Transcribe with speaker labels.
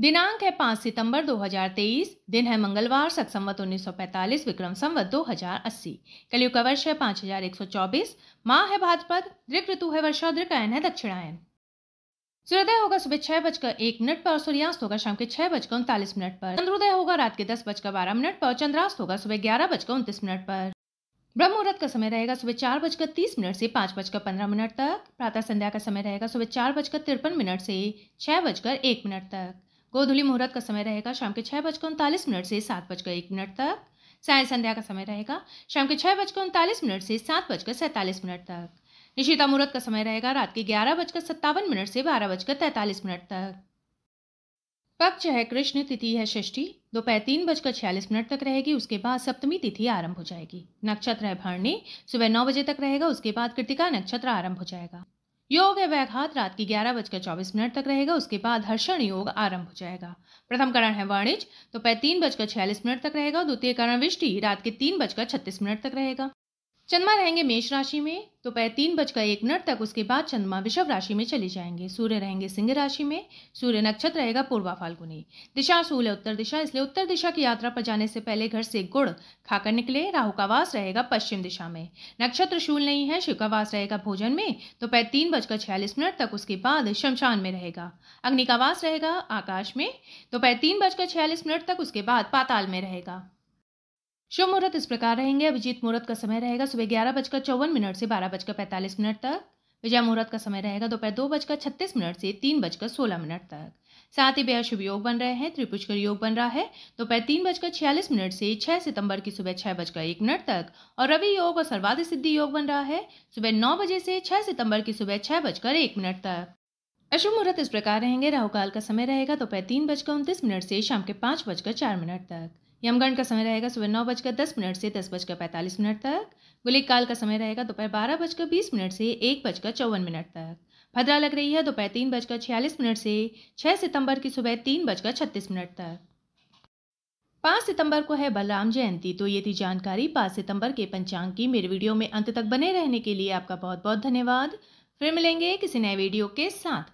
Speaker 1: दिनांक है 5 सितंबर 2023 दिन है मंगलवार सख संवत उन्नीस विक्रम संवत 2080 कलयुग का वर्ष है 5124 माह है भाद्रपद दृक ऋतु है वर्षा दृकायन है दक्षिणायन सूर्योदय होगा सुबह छह बजकर एक मिनट पर और सूर्यास्त होगा शाम के छह बजकर उनतालीस मिनट पर चंद्रोदय होगा रात के दस बजकर बारह मिनट पर और चंद्रास्त होगा सुबह ग्यारह बजकर उनतीस मिनट पर ब्रह्म मुहूर्त का समय रहेगा सुबह चार बजकर तीस मिनट से पांच बजकर पंद्रह मिनट तक प्रातः संध्या का समय रहेगा सुबह चार बजकर तिरपन मिनट से छह बजकर एक मिनट तक गोधुली मुहूर्त का समय रहेगा शाम के छह बजकर उनतालीस मिनट से सात बजकर एक मिनट तक साय संध्या का समय रहेगा शाम के छह बजकर उनतालीस मिनट से सात बजकर सैंतालीस मिनट तक निशिता मुहूर्त का समय रहेगा रात के ग्यारह बजकर सत्तावन मिनट से बारह बजकर तैंतालीस मिनट तक पक्ष है कृष्ण तिथि है षष्ठी दोपहर तीन बजकर छियालीस मिनट तक रहेगी उसके बाद सप्तमी तिथि आरंभ हो जाएगी नक्षत्र है भरणी सुबह नौ बजे तक रहेगा उसके बाद कृतिका नक्षत्र आरंभ हो जाएगा योग है व्याघात रात की ग्यारह बजकर चौबीस मिनट तक रहेगा उसके बाद हर्षण योग आरंभ हो जाएगा प्रथम कारण है वाणिज्य दोपहर तो तीन बजकर छियालीस मिनट तक रहेगा द्वितीय करण विष्टि रात के तीन बजकर छत्तीस मिनट तक रहेगा चंद्रमा रहेंगे मेष राशि में दोपहर तो तीन बजकर एक मिनट तक उसके बाद चंद्रमा वृषभ राशि में चले जाएंगे सूर्य रहेंगे सिंह राशि में सूर्य नक्षत्र रहेगा पूर्वा फाल्गुनी दिशा सूल है उत्तर दिशा इसलिए उत्तर दिशा की यात्रा पर जाने से पहले घर से गुड़ खाकर निकले राहु का वास रहेगा पश्चिम दिशा में नक्षत्र शूल नहीं है शिव का वास रहेगा भोजन में दोपहर तो तीन बजकर छियालीस मिनट तक उसके बाद शमशान में रहेगा अग्नि का वास रहेगा आकाश में दोपहर तीन बजकर छियालीस मिनट तक उसके बाद पाताल में रहेगा शुभ मुहूर्त इस प्रकार रहेंगे अभिजीत मुहूर्त का समय रहेगा सुबह ग्यारह बजकर चौवन मिनट से बारह बजकर पैंतालीस मिनट तक विजय मुहूर्त का समय रहेगा दोपहर दो, बजकर छत्तीस मिनट से तीन बजकर सोलह मिनट तक साथ ही बेहद शुभ योग बन रहे हैं त्रिपुष्कर योग बन रहा है दोपहर तीन बजकर छियालीस मिनट से छह सितंबर की सुबह छह बजकर एक मिनट तक और रवि योग और सर्वाधिक सिद्धि योग बन रहा है सुबह नौ बजे से छह सितंबर की सुबह छह बजकर एक मिनट तक अशुभ मुहूर्त इस प्रकार रहेंगे राहुकाल का समय रहेगा दोपहर तीन बजकर उनतीस मिनट से शाम के पाँच बजकर चार मिनट तक यमगण का समय रहेगा सुबह नौ बजकर दस मिनट से दस बजकर पैंतालीस मिनट तक गुलिक काल का समय रहेगा दोपहर बारह बजकर बीस मिनट से एक बजकर चौवन मिनट तक भद्रा लग रही है दोपहर तीन बजकर छियालीस मिनट से छः सितंबर की सुबह तीन बजकर छत्तीस मिनट तक पाँच सितंबर को है बलराम जयंती तो ये थी जानकारी पाँच सितंबर के पंचांग की मेरे वीडियो में अंत तक बने रहने के लिए आपका बहुत बहुत धन्यवाद फिर मिलेंगे किसी नए वीडियो के साथ